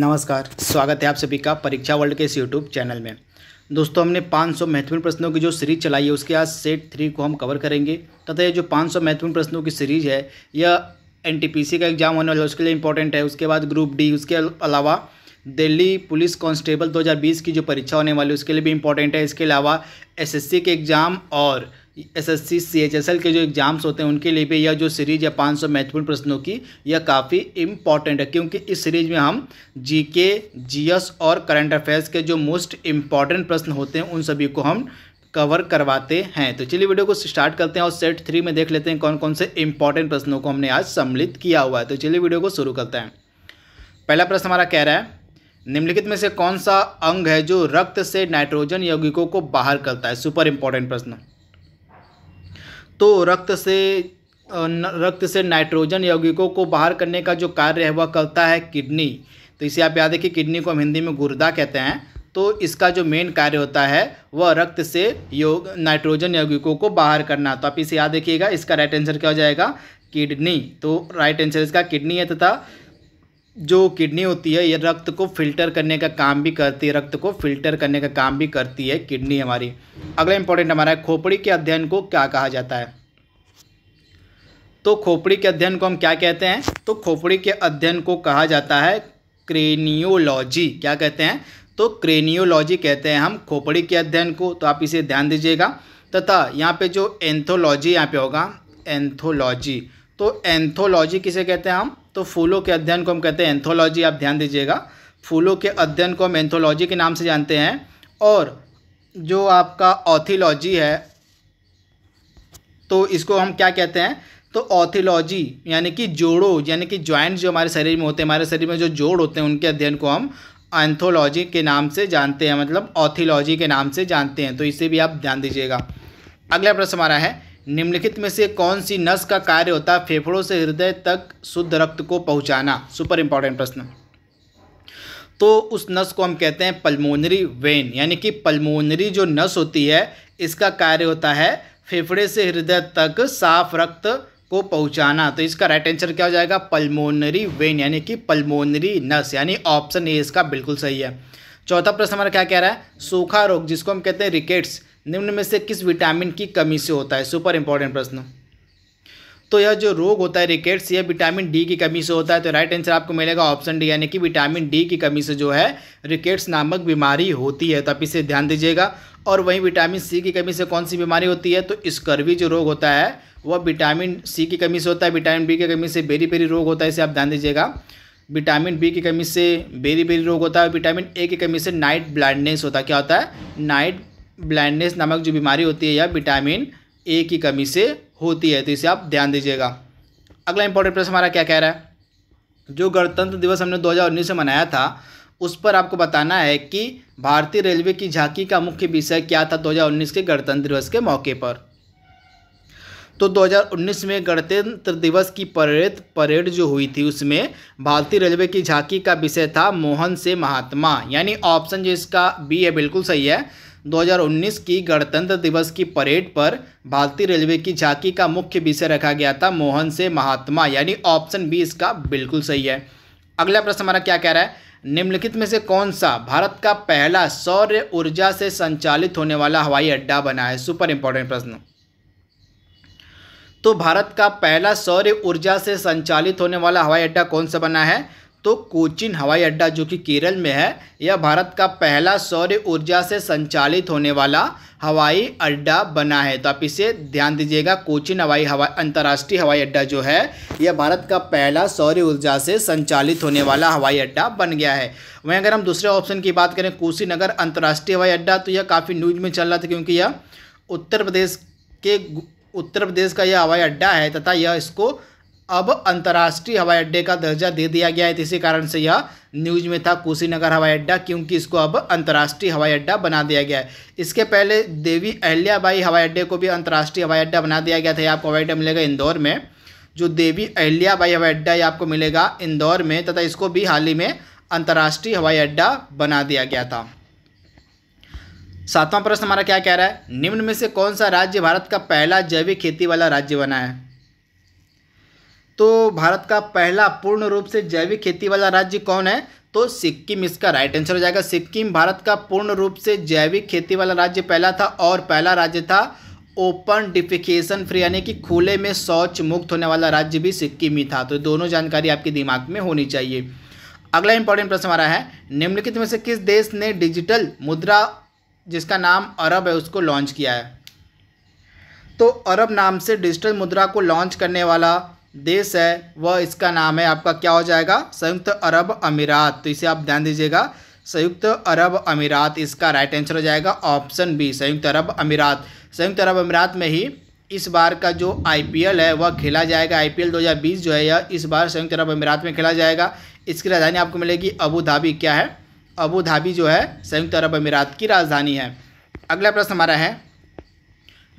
नमस्कार स्वागत है आप सभी का परीक्षा वर्ल्ड के इस यूट्यूब चैनल में दोस्तों हमने 500 महत्वपूर्ण प्रश्नों की जो सीरीज चलाई है उसके आज सेट थ्री को हम कवर करेंगे तथा ये जो 500 महत्वपूर्ण प्रश्नों की सीरीज है यह एनटीपीसी का एग्जाम होने वाला है उसके लिए इंपॉर्टेंट है उसके बाद ग्रुप डी उसके अलावा दिल्ली पुलिस कांस्टेबल दो की जो परीक्षा होने वाली है उसके लिए भी इंपॉर्टेंट है इसके अलावा एस के एग्ज़ाम और एसएससी सीएचएसएल के जो एग्ज़ाम्स होते हैं उनके लिए भी यह जो सीरीज़ है 500 महत्वपूर्ण प्रश्नों की यह काफ़ी इंपॉर्टेंट है क्योंकि इस सीरीज़ में हम जीके जीएस और करंट अफेयर्स के जो मोस्ट इंपॉर्टेंट प्रश्न होते हैं उन सभी को हम कवर करवाते हैं तो चलिए वीडियो को स्टार्ट करते हैं और सेट थ्री में देख लेते हैं कौन कौन से इंपॉर्टेंट प्रश्नों को हमने आज सम्मिलित किया हुआ है तो चलिए वीडियो को शुरू करते हैं पहला प्रश्न हमारा कह रहा है निम्नलिखित में से कौन सा अंग है जो रक्त से नाइट्रोजन यौगिकों को बाहर करता है सुपर इंपॉर्टेंट प्रश्न तो रक्त से रक्त से नाइट्रोजन यौगिकों को बाहर करने का जो कार्य है वह करता है किडनी तो इसे आप याद रखिए किडनी को हम हिंदी में गुर्दा कहते हैं तो इसका जो मेन कार्य होता है वह रक्त से योग नाइट्रोजन यौगिकों को बाहर करना तो आप इसे याद रखिएगा इसका राइट आंसर क्या हो जाएगा किडनी तो राइट आंसर इसका किडनी है तथा जो किडनी होती है ये रक्त को फिल्टर करने का काम भी करती है रक्त को फिल्टर करने का काम भी करती है किडनी हमारी अगला इंपॉर्टेंट हमारा है खोपड़ी के अध्ययन को क्या कहा जाता है तो खोपड़ी के अध्ययन को हम क्या कहते हैं तो खोपड़ी के अध्ययन को कहा जाता है क्रेनियोलॉजी क्या कहते हैं तो क्रेनियोलॉजी कहते हैं हम खोपड़ी के अध्ययन को तो आप इसे ध्यान दीजिएगा तथा यहाँ पे जो एंथोलॉजी यहाँ पे होगा एंथोलॉजी तो एंथोलॉजी किसे कहते हैं हम तो फूलों के अध्ययन को हम कहते हैं एंथोलॉजी आप ध्यान दीजिएगा फूलों के अध्ययन को हम एंथोलॉजी के नाम से जानते हैं और जो आपका ऑथिलॉजी है तो इसको हम क्या कहते हैं तो ऑथिलॉजी यानी कि जोड़ो यानी कि ज्वाइंट जो हमारे शरीर में होते हैं हमारे शरीर में जो जोड़ होते हैं उनके अध्ययन को हम एंथोलॉजी के नाम से जानते हैं मतलब ऑथिलॉजी के नाम से जानते हैं तो इसे भी आप ध्यान दीजिएगा अगला प्रश्न हमारा है निम्नलिखित में से कौन सी नस का कार्य होता है फेफड़ों से हृदय तक शुद्ध रक्त को पहुंचाना सुपर इंपॉर्टेंट प्रश्न तो उस नस को हम कहते हैं पल्मोनरी वेन यानी कि पल्मोनरी जो नस होती है इसका कार्य होता है फेफड़े से हृदय तक साफ रक्त को पहुंचाना तो इसका राइट आंसर क्या हो जाएगा पल्मोनरी वेन यानी कि पल्मोनरी नस यानी ऑप्शन ए इसका बिल्कुल सही है चौथा प्रश्न हमारा क्या कह रहा है सूखा रोग जिसको हम कहते हैं रिकेट्स निम्न में से किस विटामिन की कमी से होता है सुपर इंपॉर्टेंट प्रश्न तो यह जो रोग होता है रिकेट्स यह विटामिन डी की कमी से होता है तो राइट आंसर आपको मिलेगा ऑप्शन डी यानी कि विटामिन डी की कमी से जो है रिकेट्स नामक बीमारी होती है तो आप इसे ध्यान दीजिएगा और वहीं विटामिन सी की कमी से कौन सी बीमारी होती है तो स्कर्वी जो रोग होता है वह विटामिन सी की कमी से होता है विटामिन बी की कमी से बेरी बेरी रोग होता है इसे आप ध्यान दीजिएगा विटामिन बी की कमी से बेरी बेरी रोग होता है विटामिन ए की कमी से नाइट ब्लाइंडनेस होता है क्या होता है नाइट ब्लाइंडनेस नामक जो बीमारी होती है या विटामिन ए की कमी से होती है तो इसे आप ध्यान दीजिएगा अगला इंपॉर्टेंट प्रश्न हमारा क्या कह रहा है जो गणतंत्र दिवस हमने 2019 से मनाया था उस पर आपको बताना है कि भारतीय रेलवे की झांकी का मुख्य विषय क्या था 2019 के गणतंत्र दिवस के मौके पर तो 2019 में गणतंत्र दिवस की परेड परेड जो हुई थी उसमें भारतीय रेलवे की झांकी का विषय था मोहन से महात्मा यानी ऑप्शन जो इसका बी है बिल्कुल सही है 2019 की गणतंत्र दिवस की परेड पर भारतीय रेलवे की झांकी का मुख्य विषय रखा गया था मोहन से महात्मा यानी ऑप्शन बी इसका बिल्कुल सही है अगला प्रश्न हमारा क्या कह रहा है निम्नलिखित में से कौन सा भारत का पहला सौर्य ऊर्जा से संचालित होने वाला हवाई अड्डा बना है सुपर इंपॉर्टेंट प्रश्न तो भारत का पहला सौर्य ऊर्जा से संचालित होने वाला हवाई अड्डा कौन सा बना है तो कोचिन हवाई अड्डा जो कि केरल में है यह भारत का पहला सौर्य ऊर्जा से संचालित होने वाला हवाई अड्डा बना है तो आप इसे ध्यान दीजिएगा कोचिन हवाई हवा अंतर्राष्ट्रीय हवाई अड्डा जो है यह भारत का पहला सौर्य ऊर्जा से संचालित होने वाला हवाई अड्डा बन गया है वहीं अगर हम दूसरे ऑप्शन की बात करें कुशीनगर अंतर्राष्ट्रीय हवाई अड्डा तो यह काफ़ी न्यूज में चल रहा था क्योंकि यह उत्तर प्रदेश के उत्तर प्रदेश का यह हवाई अड्डा है तथा यह इसको अब अंतर्राष्ट्रीय हवाई अड्डे का दर्जा दे दिया गया है इसी कारण से यह न्यूज में था कुशीनगर हवाई अड्डा क्योंकि इसको अब अंतर्राष्ट्रीय हवाई अड्डा बना दिया गया है इसके पहले देवी अहल्याबाई हवाई अड्डे को भी अंतर्राष्ट्रीय हवाई अड्डा बना दिया गया था आपको हवाई अड्डा मिलेगा इंदौर में जो देवी अहल्याबाई हवाई अड्डा आपको मिलेगा इंदौर में तथा इसको भी हाल ही में अंतर्राष्ट्रीय हवाई अड्डा बना दिया गया था सातवां प्रश्न हमारा क्या कह रहा है निम्न में से कौन सा राज्य भारत का पहला जैविक खेती वाला राज्य बना है तो भारत का पहला पूर्ण रूप से जैविक खेती वाला राज्य कौन है तो सिक्किम इसका राइट आंसर हो जाएगा सिक्किम भारत का पूर्ण रूप से जैविक खेती वाला राज्य पहला था और पहला राज्य था ओपन डिफिकेशन फ्री यानी कि खुले में शौच मुक्त होने वाला राज्य भी सिक्किम ही था तो दोनों जानकारी आपके दिमाग में होनी चाहिए अगला इंपॉर्टेंट प्रश्न हमारा है निम्नलिखित में से किस देश ने डिजिटल मुद्रा जिसका नाम अरब है उसको लॉन्च किया है तो अरब नाम से डिजिटल मुद्रा को लॉन्च करने वाला देश है वह इसका नाम है आपका क्या हो जाएगा संयुक्त अरब अमीरात तो इसे आप ध्यान दीजिएगा संयुक्त अरब अमीरात इसका राइट आंसर हो जाएगा ऑप्शन बी संयुक्त अरब अमीरात संयुक्त अरब अमीरात में ही इस बार का जो आईपीएल है वह खेला जाएगा आईपीएल 2020 जो है यह इस बार संयुक्त अरब अमीरात में खेला जाएगा इसकी राजधानी आपको मिलेगी अबू धाबी क्या है अबू धाबी जो है संयुक्त अरब अमीरात की राजधानी है अगला प्रश्न हमारा है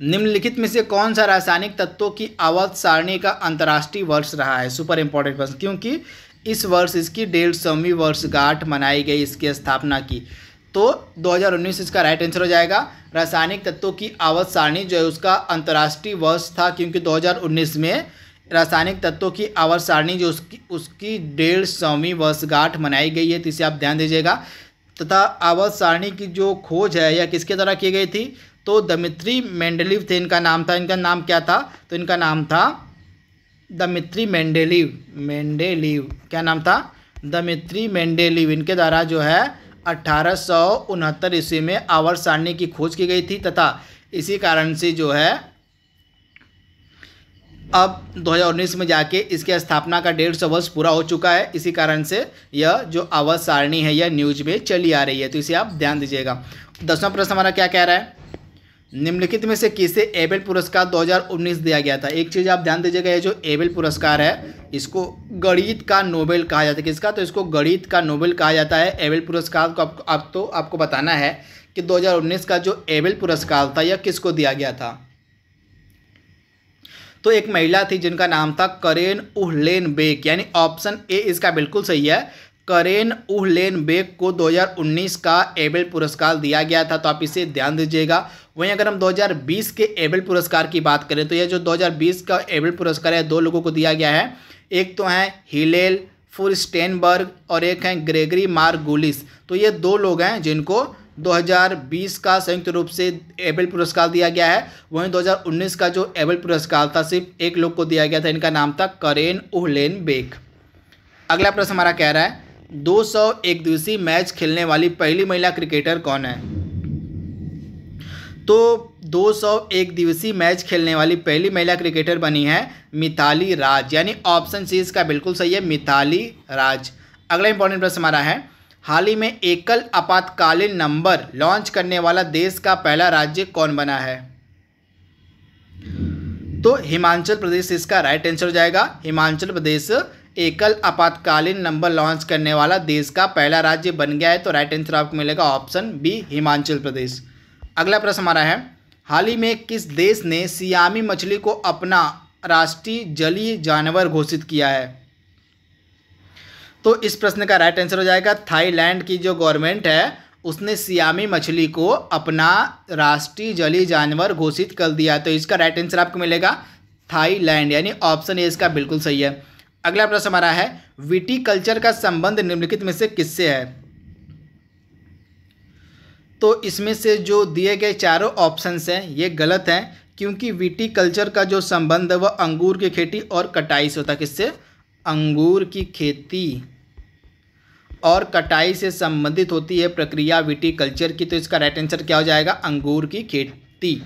निम्नलिखित में से कौन सा रासायनिक तत्वों की आवर्त सारणी का अंतर्राष्ट्रीय वर्ष रहा है सुपर इंपॉर्टेंट प्रश्न क्योंकि इस वर्ष इसकी डेढ़ सौवीं वर्षगांठ मनाई गई इसकी स्थापना की तो 2019 इसका राइट आंसर हो जाएगा रासायनिक तत्वों की आवर्त सारणी जो है उसका अंतर्राष्ट्रीय वर्ष था क्योंकि 2019 में रासायनिक तत्वों की आवर्त सारणी जो उसकी उसकी डेढ़ सौवीं वर्षगांठ मनाई गई है तो इसे आप ध्यान दीजिएगा तथा आवर्त सारणी की जो खोज है यह किसके द्वारा की गई थी तो दमित्री मेंडेलिव थे इनका नाम था इनका नाम क्या था तो इनका नाम था दमित्री मेंडेलिव मैंडेलिव क्या नाम था दमित्री मेंडेलिव इनके द्वारा जो है उनहत्तर ईस्वी में आवर सारणी की खोज की गई थी तथा इसी कारण से जो है अब 2019 में जाके इसके स्थापना का डेढ़ सौ वर्ष पूरा हो चुका है इसी कारण से यह जो आवर सारणी है यह न्यूज में चली आ रही है तो इसे आप ध्यान दीजिएगा दसवां प्रश्न हमारा क्या कह रहा है निम्नलिखित में से किसे एबेल पुरस्कार 2019 दिया गया था एक चीज़ आप ध्यान दीजिएगा ये जो एबेल पुरस्कार है इसको गणित का नोबेल कहा जाता है किसका तो इसको गणित का नोबेल कहा जाता है एबेल पुरस्कार को आप, आप तो आपको बताना है कि 2019 का जो एबेल पुरस्कार था यह किसको दिया गया था तो एक महिला थी जिनका नाम था करेन उहलेन बेग यानी ऑप्शन ए इसका बिल्कुल सही है करेन उहलेन बेग को 2019 का एबेल पुरस्कार दिया गया था तो आप इसे ध्यान दीजिएगा वहीं अगर हम 2020 के एबल पुरस्कार की बात करें तो यह जो 2020 का एबल पुरस्कार है दो लोगों को दिया गया है एक तो हैं हिलेल फुर स्टेनबर्ग और एक हैं ग्रेगरी मार्गुलिस तो ये दो लोग हैं जिनको 2020 का संयुक्त रूप से एबल पुरस्कार दिया गया है वहीं 2019 का जो एबल पुरस्कार था सिर्फ एक लोग को दिया गया था इनका नाम था करेन उहलेन बेक अगला प्रश्न हमारा कह रहा है सौ दिवसीय मैच खेलने वाली पहली महिला क्रिकेटर कौन है तो 201 दिवसीय मैच खेलने वाली पहली महिला क्रिकेटर बनी है मिताली राज यानी ऑप्शन सी इसका बिल्कुल सही है मिताली राज अगला इंपॉर्टेंट प्रश्न हमारा है हाल ही में एकल आपातकालीन नंबर लॉन्च करने वाला देश का पहला राज्य कौन बना है तो हिमाचल प्रदेश इसका राइट आंसर हो जाएगा हिमाचल प्रदेश एकल आपातकालीन नंबर लॉन्च करने वाला देश का पहला राज्य बन गया है तो राइट आंसर आपको मिलेगा ऑप्शन बी हिमाचल प्रदेश अगला प्रश्न हमारा है हाल ही में किस देश ने सियामी मछली को अपना राष्ट्रीय जलीय जानवर घोषित किया है तो इस प्रश्न का राइट आंसर हो जाएगा थाईलैंड की जो गवर्नमेंट है उसने सियामी मछली को अपना राष्ट्रीय जलीय जानवर घोषित कर दिया तो इसका राइट आंसर आपको मिलेगा थाईलैंड यानी ऑप्शन ए इसका बिल्कुल सही है अगला प्रश्न हमारा है विटी कल्चर का संबंध निम्नलिखित में से किससे है तो इसमें से जो दिए गए चारों ऑप्शंस हैं ये गलत हैं क्योंकि कल्चर का जो संबंध है वह अंगूर की खेती और कटाई से होता है किससे अंगूर की खेती और कटाई से संबंधित होती है प्रक्रिया कल्चर की तो इसका राइट आंसर क्या हो जाएगा अंगूर की खेती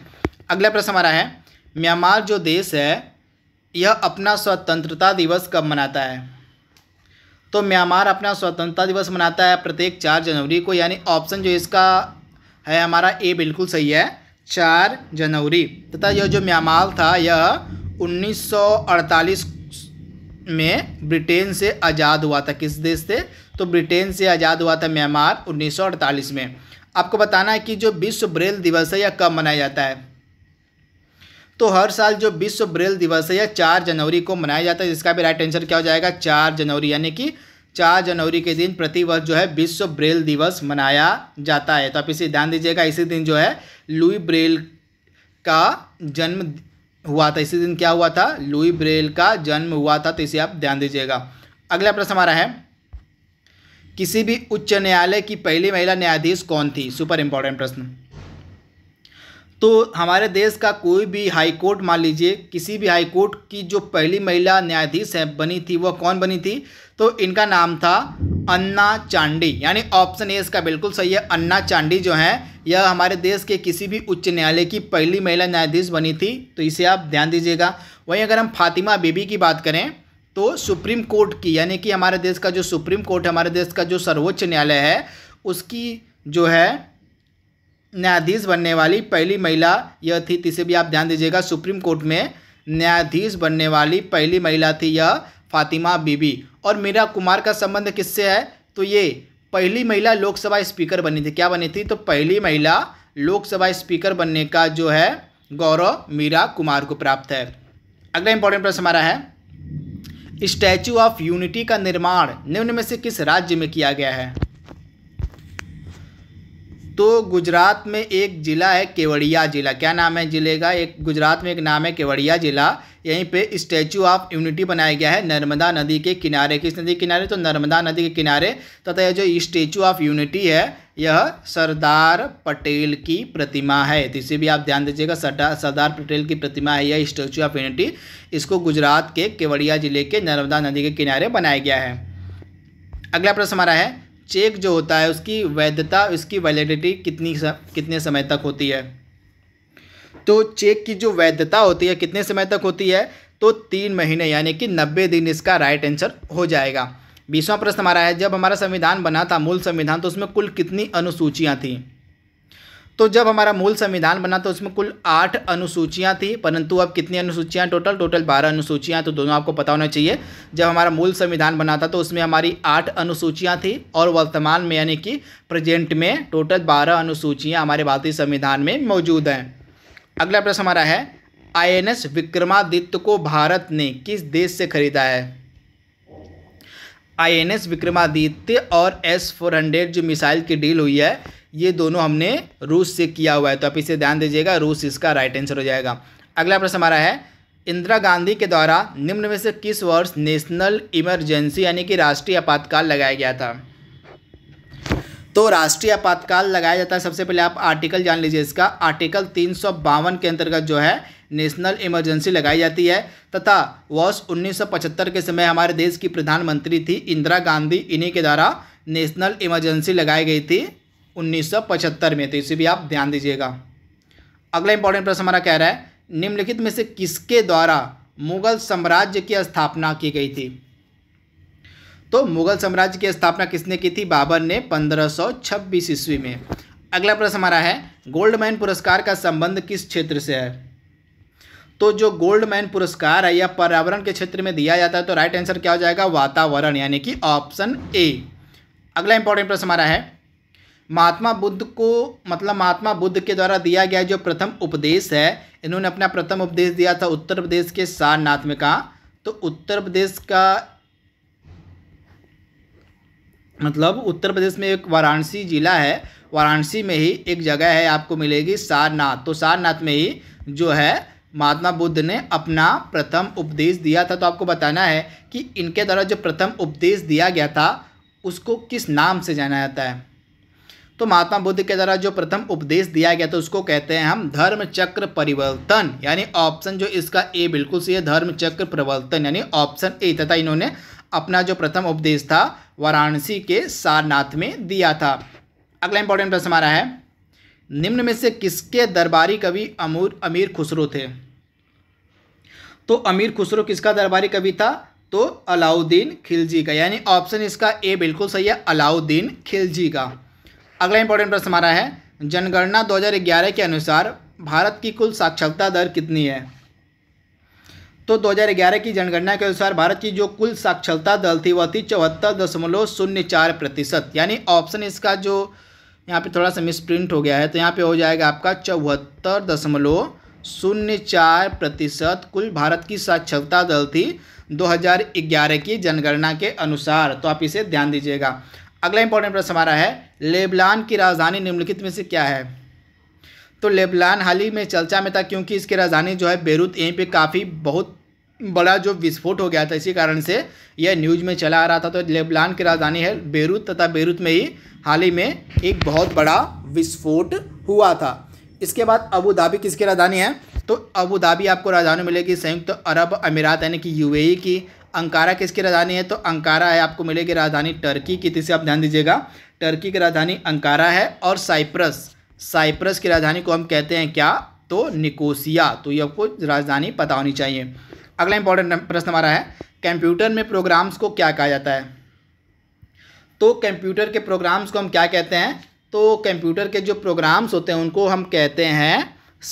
अगला प्रश्न हमारा है म्यांमार जो देश है यह अपना स्वतंत्रता दिवस कब मनाता है तो म्यांमार अपना स्वतंत्रता दिवस मनाता है प्रत्येक चार जनवरी को यानी ऑप्शन जो इसका है हमारा ए बिल्कुल सही है चार जनवरी तथा यह जो म्यांमार था यह 1948 में ब्रिटेन से आज़ाद हुआ था किस देश से तो ब्रिटेन से आज़ाद हुआ था म्यांमार 1948 में आपको बताना है कि जो विश्व ब्रेल दिवस है यह कब मनाया जाता है तो हर साल जो विश्व ब्रेल दिवस है यह चार जनवरी को मनाया जाता है जिसका भी राइट आंसर क्या हो जाएगा चार जनवरी यानी कि चार जनवरी के दिन प्रतिवर्ष जो है विश्व ब्रेल दिवस मनाया जाता है तो आप इसे ध्यान दीजिएगा इसी दिन जो है लुई ब्रेल का जन्म हुआ था इसी दिन क्या हुआ था लुई ब्रेल का जन्म हुआ था तो इसे आप ध्यान दीजिएगा अगला प्रश्न हमारा है किसी भी उच्च न्यायालय की पहली महिला न्यायाधीश कौन थी सुपर इंपॉर्टेंट प्रश्न तो हमारे देश का कोई भी हाई कोर्ट मान लीजिए किसी भी हाई कोर्ट की जो पहली महिला न्यायाधीश है बनी थी वह कौन बनी थी तो इनका नाम था अन्ना चांडी यानी ऑप्शन ए इसका बिल्कुल सही है अन्ना चांडी जो है यह हमारे देश के किसी भी उच्च न्यायालय की पहली महिला न्यायाधीश बनी थी तो इसे आप ध्यान दीजिएगा वहीं अगर हम फातिमा बीबी की बात करें तो सुप्रीम कोर्ट की यानी कि हमारे देश का जो सुप्रीम कोर्ट है हमारे देश का जो सर्वोच्च न्यायालय है उसकी जो है न्यायाधीश बनने वाली पहली महिला यह थी इसे भी आप ध्यान दीजिएगा सुप्रीम कोर्ट में न्यायाधीश बनने वाली पहली महिला थी यह फातिमा बीबी और मीरा कुमार का संबंध किससे है तो ये पहली महिला लोकसभा स्पीकर बनी थी क्या बनी थी तो पहली महिला लोकसभा स्पीकर बनने का जो है गौरव मीरा कुमार को प्राप्त है अगला इंपॉर्टेंट प्रश्न हमारा है स्टैचू ऑफ यूनिटी का निर्माण निम्न में से किस राज्य में किया गया है तो गुजरात में एक ज़िला है केवड़िया ज़िला क्या नाम है ज़िले का एक गुजरात में एक नाम है केवड़िया ज़िला यहीं पे स्टैचू ऑफ यूनिटी बनाया गया है नर्मदा नदी के किनारे किस नदी के किनारे तो नर्मदा नदी के किनारे तथा यह जो स्टैचू ऑफ यूनिटी है यह सरदार पटेल की प्रतिमा है तो इसे भी आप ध्यान दीजिएगा सरदार पटेल की प्रतिमा है यह स्टैचू ऑफ यूनिटी इसको गुजरात के केवड़िया ज़िले के नर्मदा नदी के किनारे बनाया गया है अगला प्रश्न हमारा है चेक जो होता है उसकी वैधता उसकी वैलिडिटी कितनी कितने समय तक होती है तो चेक की जो वैधता होती है कितने समय तक होती है तो तीन महीने यानी कि नब्बे दिन इसका राइट आंसर हो जाएगा बीसवां प्रश्न हमारा है जब हमारा संविधान बना था मूल संविधान तो उसमें कुल कितनी अनुसूचियाँ थीं तो जब हमारा मूल संविधान बना तो उसमें कुल आठ अनुसूचियां थी परंतु अब कितनी अनुसूचियां टोटल टोटल बारह अनुसूचियां तो दोनों आपको पता होना चाहिए जब हमारा मूल संविधान बना था तो उसमें हमारी आठ अनुसूचियां थी और वर्तमान में यानी कि प्रेजेंट में टोटल बारह अनुसूचियां हमारे भारतीय संविधान में मौजूद हैं अगला प्रश्न हमारा है आई विक्रमादित्य को भारत ने किस देश से खरीदा है आई विक्रमादित्य और एस फोर हंड्रेड जो मिसाइल की डील हुई है ये दोनों हमने रूस से किया हुआ है तो आप इसे ध्यान दीजिएगा रूस इसका राइट आंसर हो जाएगा अगला प्रश्न हमारा है इंदिरा गांधी के द्वारा निम्न में से किस वर्ष नेशनल इमरजेंसी यानी कि राष्ट्रीय आपातकाल लगाया गया था तो राष्ट्रीय आपातकाल लगाया जाता है सबसे पहले आप आर्टिकल जान लीजिए इसका आर्टिकल तीन के अंतर्गत जो है नेशनल इमरजेंसी लगाई जाती है तथा वर्ष 1975 के समय हमारे देश की प्रधानमंत्री थी इंदिरा गांधी इन्हीं के द्वारा नेशनल इमरजेंसी लगाई गई थी 1975 में तो इसे भी आप ध्यान दीजिएगा अगला इंपॉर्टेंट प्रश्न हमारा कह रहा है निम्नलिखित में से किसके द्वारा मुगल साम्राज्य की स्थापना की गई थी तो मुगल साम्राज्य की स्थापना किसने की थी बाबर ने 1526 ईस्वी में अगला प्रश्न हमारा है गोल्डमैन पुरस्कार का संबंध किस क्षेत्र से है तो जो गोल्डमैन पुरस्कार है यह पर्यावरण के क्षेत्र में दिया जाता है तो राइट आंसर क्या हो जाएगा वातावरण यानी कि ऑप्शन ए अगला इंपॉर्टेंट प्रश्न हमारा है महात्मा बुद्ध को मतलब महात्मा बुद्ध के द्वारा दिया गया जो प्रथम उपदेश है इन्होंने अपना प्रथम उपदेश दिया था उत्तर प्रदेश के सारनाथ में कहा तो उत्तर प्रदेश का मतलब उत्तर प्रदेश में एक वाराणसी जिला है वाराणसी में ही एक जगह है आपको मिलेगी सारनाथ तो सारनाथ में ही जो है महात्मा बुद्ध ने अपना प्रथम उपदेश दिया था तो आपको बताना है कि इनके द्वारा जो प्रथम उपदेश दिया गया था उसको किस नाम से जाना जाता है तो महात्मा बुद्ध के द्वारा जो प्रथम उपदेश दिया गया था उसको कहते हैं हम धर्म चक्र परिवर्तन यानी ऑप्शन जो इसका ए बिल्कुल सही है धर्म चक्र परिवर्तन यानी ऑप्शन ए तथा इन्होंने अपना जो प्रथम उपदेश था वाराणसी के सारनाथ में दिया था अगला इंपॉर्टेंट प्रश्न हमारा है निम्न में से किसके दरबारी कवि अमूर अमीर खुसरो थे तो अमीर खुसरो किसका दरबारी कवि था तो अलाउद्दीन खिलजी का यानी ऑप्शन इसका ए बिल्कुल सही है अलाउद्दीन खिलजी का अगला इंपॉर्टेंट प्रश्न हमारा है जनगणना 2011 के अनुसार भारत की कुल साक्षरता दर कितनी है तो 2011 की जनगणना के अनुसार भारत की जो कुल साक्षरता दर थी वह थी चौहत्तर दशमलव शून्य चार प्रतिशत यानी ऑप्शन इसका जो यहाँ पे थोड़ा सा मिसप्रिंट हो गया है तो यहाँ पे हो जाएगा आपका चौहत्तर दशमलव शून्य चार प्रतिशत कुल भारत की साक्षरता दर थी 2011 की जनगणना के अनुसार तो आप इसे ध्यान दीजिएगा अगला इंपॉर्टेंट प्रश्न हमारा है लेबलान की राजधानी निम्नलिखित में से क्या है तो लेबलान हाल ही में चर्चा में था क्योंकि इसकी राजधानी जो है बेरूत यहीं पे काफ़ी बहुत बड़ा जो विस्फोट हो गया था इसी कारण से यह न्यूज में चला आ रहा था तो लेबलान की राजधानी है बेरूत तथा बेरूत में ही हाल ही में एक बहुत बड़ा विस्फोट हुआ था इसके बाद अबू धाबी किसकी राजधानी है तो अबू धाबी आपको राजधानी मिलेगी संयुक्त अरब अमीरात यानी कि यू की अंकारा किसकी राजधानी है तो अंकारा है आपको मिलेगी राजधानी टर्की की तीसरी आप ध्यान दीजिएगा टर्की की राजधानी अंकारा है और साइप्रस साइप्रस की राजधानी को हम कहते हैं क्या तो निकोसिया तो ये आपको राजधानी पता होनी चाहिए अगला इंपॉर्टेंट प्रश्न हमारा है कंप्यूटर में प्रोग्राम्स को क्या कहा जाता है तो कंप्यूटर के प्रोग्राम्स को हम क्या कहते हैं तो कंप्यूटर के जो प्रोग्राम्स होते हैं उनको हम कहते हैं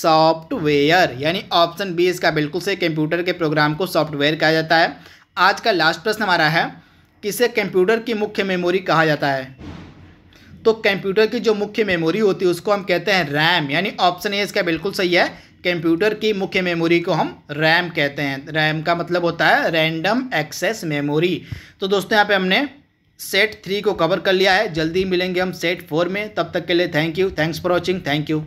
सॉफ्टवेयर यानी ऑप्शन बी इसका बिल्कुल से कंप्यूटर के प्रोग्राम को सॉफ्टवेयर कहा जाता है आज का लास्ट प्रश्न हमारा है किसे कंप्यूटर की मुख्य मेमोरी कहा जाता है तो कंप्यूटर की जो मुख्य मेमोरी होती है उसको हम कहते हैं रैम यानी ऑप्शन ए इसका बिल्कुल सही है कंप्यूटर की मुख्य मेमोरी को हम रैम कहते हैं रैम का मतलब होता है रैंडम एक्सेस मेमोरी तो दोस्तों यहाँ पे हमने सेट थ्री को कवर कर लिया है जल्दी मिलेंगे हम सेट फोर में तब तक के लिए thank you thanks for watching thank you